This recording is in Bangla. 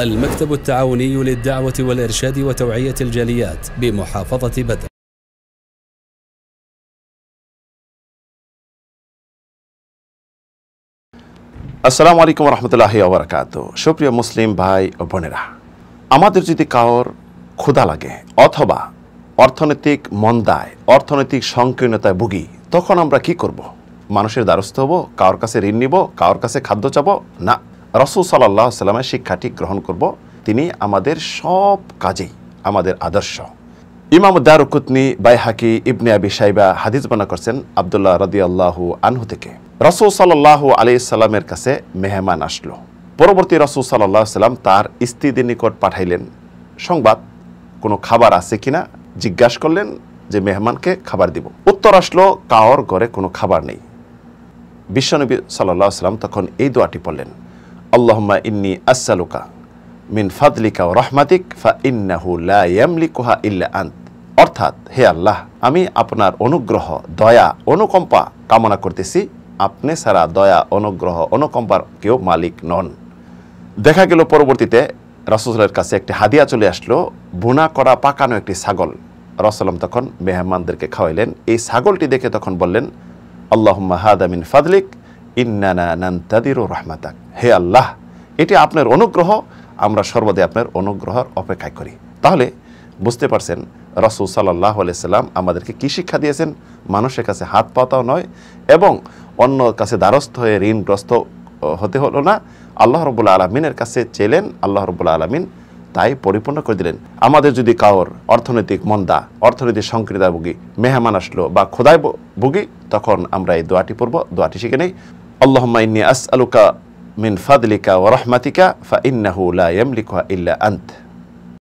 المكتب التعاوني للدعوة والإرشاد وتوعية الجاليات بمحافظة بدر আসসালামু আলাইকুম রহমতুল্লাহ ওবরাকাত সুপ্রিয় মুসলিম ভাই ও বোনেরা আমাদের যদি কারোর ক্ষুধা লাগে অথবা অর্থনৈতিক মন্দায় অর্থনৈতিক সংকীর্ণতায় ভুগি তখন আমরা কি করব। মানুষের দ্বারস্থ হব কারোর কাছে ঋণ নিব কারোর কাছে খাদ্য চাবো না রসুল সাল্লাহ সাল্লামের শিক্ষাটি গ্রহণ করব তিনি আমাদের সব কাজেই আমাদের আদর্শ ইমাম দারুকুতনি বাইহাকি ইবনে আবি সাইবা হাদিস বানা করছেন আবদুল্লাহ রদি আল্লাহ আনহু থেকে রসুল সাল্লাহ আলি সাল্লামের কাছে মেহমান আসলো পরবর্তী রসুল সাল্লাহ সাল্লাম তার স্ত্রীদের নিকট পাঠাইলেন সংবাদ কোনো খাবার আছে কিনা জিজ্ঞাসা করলেন যে মেহমানকে খাবার দিব উত্তর আসলো কাওর ঘরে কোনো খাবার নেই বিশ্বনবী সাল্লাহ সাল্লাম তখন এই দোয়াটি পড়লেন আল্লাহমা ইন্নি আসালুকা মিন ফাদলিকা ও রহমাতিক ফা ইন্নাহু লামলিকুহা ইল্লা আন্ত অর্থাৎ হে আল্লাহ আমি আপনার অনুগ্রহ দয়া অনুকম্পা কামনা করতেছি আপনি সারা দয়া অনুগ্রহ অনুকম্পার কেউ মালিক নন দেখা গেল পরবর্তীতে রসুলের কাছে একটি হাদিয়া চলে আসলো বুনা করা পাকানো একটি ছাগল রসলম তখন মেহমানদেরকে খাওয়াইলেন এই ছাগলটি দেখে তখন বললেন আল্লাহ হাদামিন ফাদলিক রহমাতাক হে আল্লাহ এটি আপনার অনুগ্রহ আমরা সর্বদাই আপনার অনুগ্রহর অপেক্ষায় করি তাহলে বুঝতে পারছেন রসুল সাল্লাহ সাল্লাম আমাদেরকে কী শিক্ষা দিয়েছেন মানুষের কাছে হাত পাতাও নয় এবং অন্য কাছে দ্বারস্থ হয়ে ঋণগ্রস্ত হতে হলো না আল্লাহ রবুল্লা আলমিনের কাছে চেলেন আল্লাহ রবুল্লা আলমিন তাই পরিপূর্ণ করে দিলেন আমাদের যদি কাউর অর্থনৈতিক মন্দা অর্থনৈতিক সংকৃতা ভুগি মেহমান আসলো বা খোদায় ভুগি তখন আমরা এই দোয়াটি পড়ব দোয়াটি শিখে নেই اللهم إني أسألك من فضلك ورحمتك فإنه لا يملكها إلا أنت